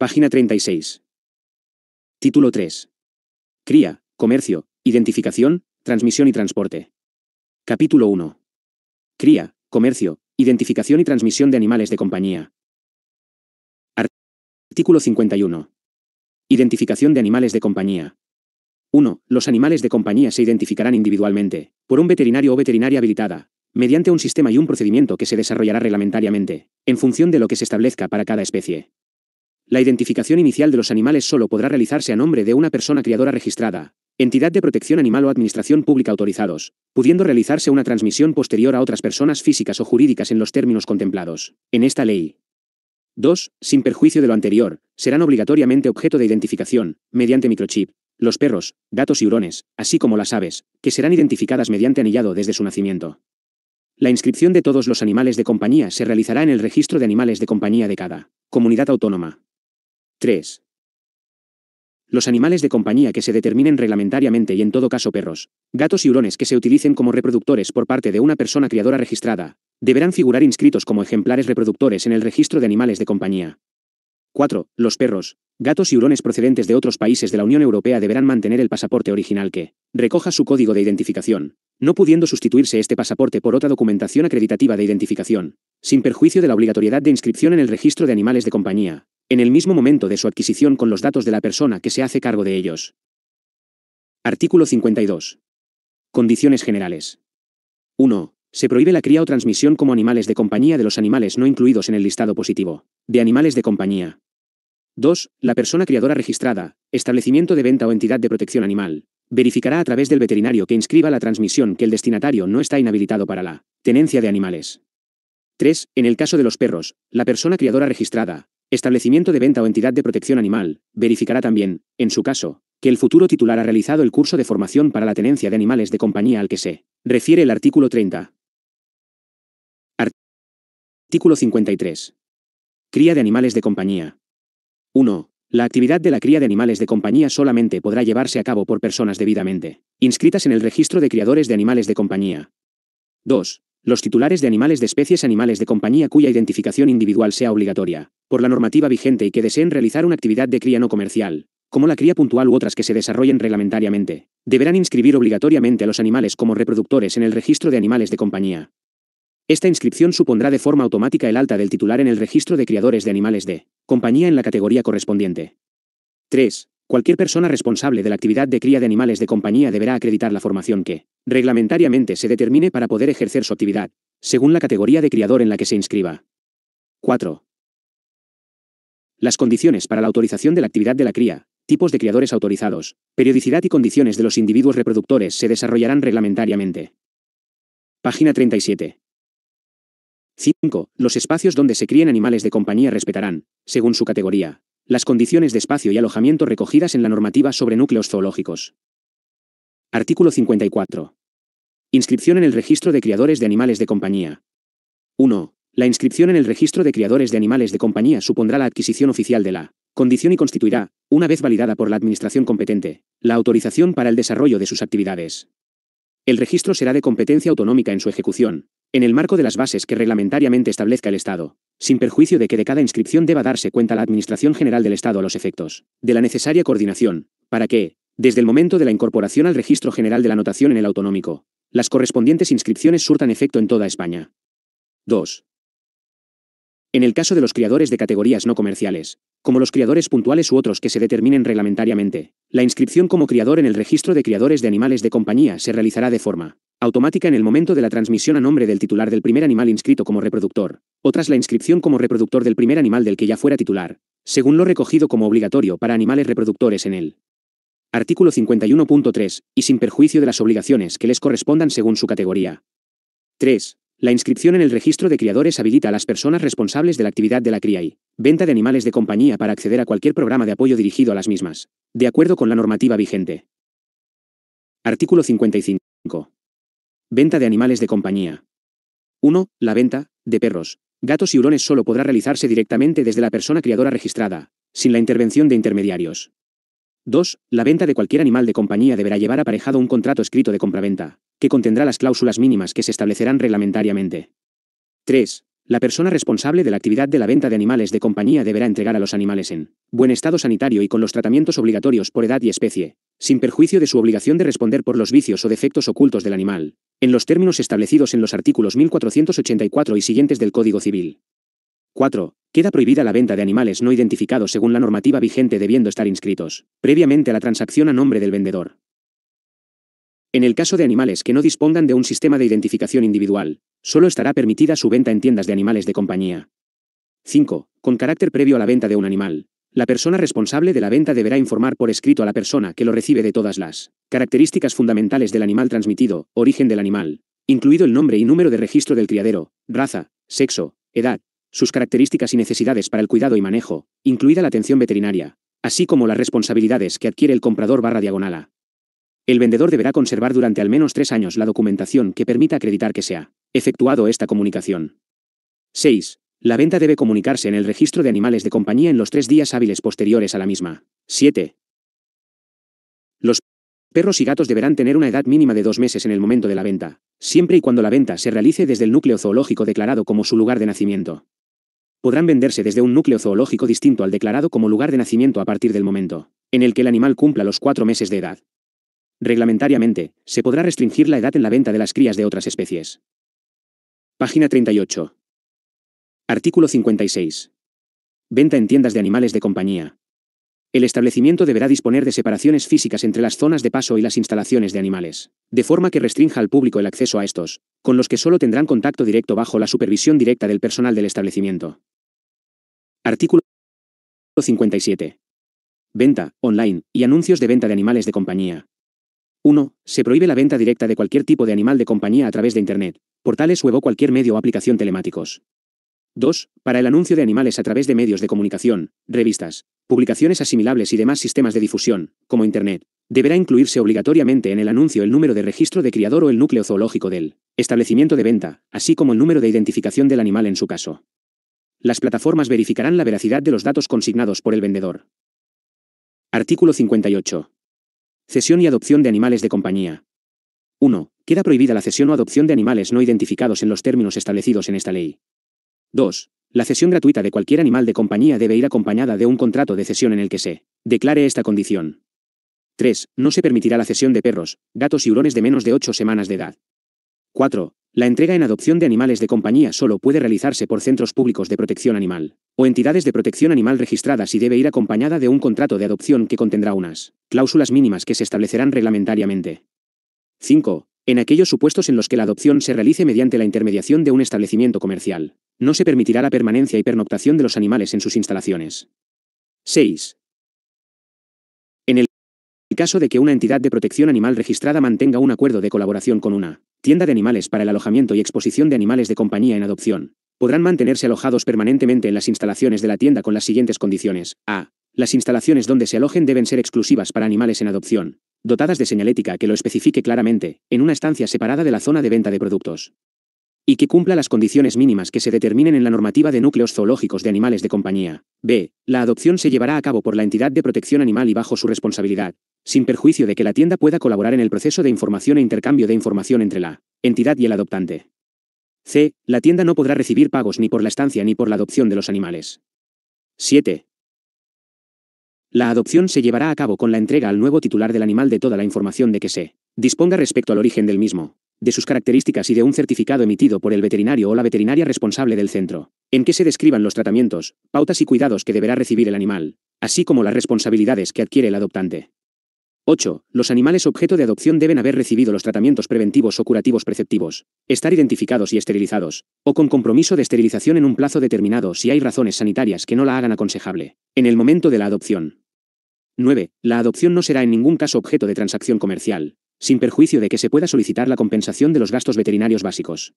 Página 36. Título 3. Cría, comercio, identificación, transmisión y transporte. Capítulo 1. Cría, comercio, identificación y transmisión de animales de compañía. Artículo 51. Identificación de animales de compañía. 1. Los animales de compañía se identificarán individualmente, por un veterinario o veterinaria habilitada, mediante un sistema y un procedimiento que se desarrollará reglamentariamente, en función de lo que se establezca para cada especie. La identificación inicial de los animales solo podrá realizarse a nombre de una persona criadora registrada, entidad de protección animal o administración pública autorizados, pudiendo realizarse una transmisión posterior a otras personas físicas o jurídicas en los términos contemplados en esta ley. 2. Sin perjuicio de lo anterior, serán obligatoriamente objeto de identificación, mediante microchip, los perros, gatos y hurones, así como las aves, que serán identificadas mediante anillado desde su nacimiento. La inscripción de todos los animales de compañía se realizará en el registro de animales de compañía de cada comunidad autónoma, 3. Los animales de compañía que se determinen reglamentariamente y en todo caso perros, gatos y hurones que se utilicen como reproductores por parte de una persona criadora registrada, deberán figurar inscritos como ejemplares reproductores en el registro de animales de compañía. 4. Los perros, gatos y hurones procedentes de otros países de la Unión Europea deberán mantener el pasaporte original que recoja su código de identificación, no pudiendo sustituirse este pasaporte por otra documentación acreditativa de identificación, sin perjuicio de la obligatoriedad de inscripción en el registro de animales de compañía, en el mismo momento de su adquisición con los datos de la persona que se hace cargo de ellos. Artículo 52. Condiciones generales. 1. Se prohíbe la cría o transmisión como animales de compañía de los animales no incluidos en el listado positivo, de animales de compañía. 2. La persona criadora registrada, establecimiento de venta o entidad de protección animal, verificará a través del veterinario que inscriba la transmisión que el destinatario no está inhabilitado para la tenencia de animales. 3. En el caso de los perros, la persona criadora registrada, establecimiento de venta o entidad de protección animal, verificará también, en su caso, que el futuro titular ha realizado el curso de formación para la tenencia de animales de compañía al que se refiere el artículo 30. Artículo 53. Cría de animales de compañía. 1. La actividad de la cría de animales de compañía solamente podrá llevarse a cabo por personas debidamente inscritas en el registro de criadores de animales de compañía. 2. Los titulares de animales de especies animales de compañía cuya identificación individual sea obligatoria, por la normativa vigente y que deseen realizar una actividad de cría no comercial, como la cría puntual u otras que se desarrollen reglamentariamente, deberán inscribir obligatoriamente a los animales como reproductores en el registro de animales de compañía. Esta inscripción supondrá de forma automática el alta del titular en el registro de criadores de animales de compañía en la categoría correspondiente. 3. Cualquier persona responsable de la actividad de cría de animales de compañía deberá acreditar la formación que, reglamentariamente, se determine para poder ejercer su actividad, según la categoría de criador en la que se inscriba. 4. Las condiciones para la autorización de la actividad de la cría, tipos de criadores autorizados, periodicidad y condiciones de los individuos reproductores se desarrollarán reglamentariamente. Página 37. 5. Los espacios donde se críen animales de compañía respetarán, según su categoría, las condiciones de espacio y alojamiento recogidas en la normativa sobre núcleos zoológicos. Artículo 54. Inscripción en el registro de criadores de animales de compañía. 1. La inscripción en el registro de criadores de animales de compañía supondrá la adquisición oficial de la condición y constituirá, una vez validada por la Administración competente, la autorización para el desarrollo de sus actividades. El registro será de competencia autonómica en su ejecución, en el marco de las bases que reglamentariamente establezca el Estado, sin perjuicio de que de cada inscripción deba darse cuenta la Administración General del Estado a los efectos de la necesaria coordinación, para que, desde el momento de la incorporación al Registro General de la Anotación en el Autonómico, las correspondientes inscripciones surtan efecto en toda España. 2. En el caso de los criadores de categorías no comerciales, como los criadores puntuales u otros que se determinen reglamentariamente, la inscripción como criador en el registro de criadores de animales de compañía se realizará de forma automática en el momento de la transmisión a nombre del titular del primer animal inscrito como reproductor, otras la inscripción como reproductor del primer animal del que ya fuera titular, según lo recogido como obligatorio para animales reproductores en él. artículo 51.3, y sin perjuicio de las obligaciones que les correspondan según su categoría. 3. La inscripción en el registro de criadores habilita a las personas responsables de la actividad de la cría y venta de animales de compañía para acceder a cualquier programa de apoyo dirigido a las mismas, de acuerdo con la normativa vigente. Artículo 55. Venta de animales de compañía. 1. La venta de perros, gatos y hurones solo podrá realizarse directamente desde la persona criadora registrada, sin la intervención de intermediarios. 2. La venta de cualquier animal de compañía deberá llevar aparejado un contrato escrito de compraventa, que contendrá las cláusulas mínimas que se establecerán reglamentariamente. 3. La persona responsable de la actividad de la venta de animales de compañía deberá entregar a los animales en buen estado sanitario y con los tratamientos obligatorios por edad y especie, sin perjuicio de su obligación de responder por los vicios o defectos ocultos del animal, en los términos establecidos en los artículos 1484 y siguientes del Código Civil. 4. Queda prohibida la venta de animales no identificados según la normativa vigente debiendo estar inscritos, previamente a la transacción a nombre del vendedor. En el caso de animales que no dispongan de un sistema de identificación individual, solo estará permitida su venta en tiendas de animales de compañía. 5. Con carácter previo a la venta de un animal, la persona responsable de la venta deberá informar por escrito a la persona que lo recibe de todas las características fundamentales del animal transmitido, origen del animal, incluido el nombre y número de registro del criadero, raza, sexo, edad, sus características y necesidades para el cuidado y manejo, incluida la atención veterinaria, así como las responsabilidades que adquiere el comprador barra diagonal El vendedor deberá conservar durante al menos tres años la documentación que permita acreditar que se ha efectuado esta comunicación. 6. La venta debe comunicarse en el registro de animales de compañía en los tres días hábiles posteriores a la misma. 7. Los perros y gatos deberán tener una edad mínima de dos meses en el momento de la venta, siempre y cuando la venta se realice desde el núcleo zoológico declarado como su lugar de nacimiento. Podrán venderse desde un núcleo zoológico distinto al declarado como lugar de nacimiento a partir del momento en el que el animal cumpla los cuatro meses de edad. Reglamentariamente, se podrá restringir la edad en la venta de las crías de otras especies. Página 38. Artículo 56. Venta en tiendas de animales de compañía. El establecimiento deberá disponer de separaciones físicas entre las zonas de paso y las instalaciones de animales, de forma que restrinja al público el acceso a estos, con los que solo tendrán contacto directo bajo la supervisión directa del personal del establecimiento. Artículo 57. Venta, online, y anuncios de venta de animales de compañía. 1. Se prohíbe la venta directa de cualquier tipo de animal de compañía a través de Internet, portales web o cualquier medio o aplicación telemáticos. 2. Para el anuncio de animales a través de medios de comunicación, revistas, publicaciones asimilables y demás sistemas de difusión, como Internet, deberá incluirse obligatoriamente en el anuncio el número de registro de criador o el núcleo zoológico del establecimiento de venta, así como el número de identificación del animal en su caso. Las plataformas verificarán la veracidad de los datos consignados por el vendedor. Artículo 58. Cesión y adopción de animales de compañía. 1. Queda prohibida la cesión o adopción de animales no identificados en los términos establecidos en esta ley. 2. La cesión gratuita de cualquier animal de compañía debe ir acompañada de un contrato de cesión en el que se declare esta condición. 3. No se permitirá la cesión de perros, gatos y hurones de menos de 8 semanas de edad. 4. La entrega en adopción de animales de compañía solo puede realizarse por centros públicos de protección animal o entidades de protección animal registradas y debe ir acompañada de un contrato de adopción que contendrá unas cláusulas mínimas que se establecerán reglamentariamente. 5. En aquellos supuestos en los que la adopción se realice mediante la intermediación de un establecimiento comercial, no se permitirá la permanencia y pernoctación de los animales en sus instalaciones. 6. En el caso de que una entidad de protección animal registrada mantenga un acuerdo de colaboración con una tienda de animales para el alojamiento y exposición de animales de compañía en adopción, podrán mantenerse alojados permanentemente en las instalaciones de la tienda con las siguientes condiciones. A. Las instalaciones donde se alojen deben ser exclusivas para animales en adopción, dotadas de señalética que lo especifique claramente, en una estancia separada de la zona de venta de productos y que cumpla las condiciones mínimas que se determinen en la normativa de núcleos zoológicos de animales de compañía. B. La adopción se llevará a cabo por la entidad de protección animal y bajo su responsabilidad, sin perjuicio de que la tienda pueda colaborar en el proceso de información e intercambio de información entre la entidad y el adoptante. C. La tienda no podrá recibir pagos ni por la estancia ni por la adopción de los animales. 7. La adopción se llevará a cabo con la entrega al nuevo titular del animal de toda la información de que se disponga respecto al origen del mismo, de sus características y de un certificado emitido por el veterinario o la veterinaria responsable del centro, en que se describan los tratamientos, pautas y cuidados que deberá recibir el animal, así como las responsabilidades que adquiere el adoptante. 8. Los animales objeto de adopción deben haber recibido los tratamientos preventivos o curativos preceptivos, estar identificados y esterilizados, o con compromiso de esterilización en un plazo determinado si hay razones sanitarias que no la hagan aconsejable, en el momento de la adopción. 9. La adopción no será en ningún caso objeto de transacción comercial, sin perjuicio de que se pueda solicitar la compensación de los gastos veterinarios básicos.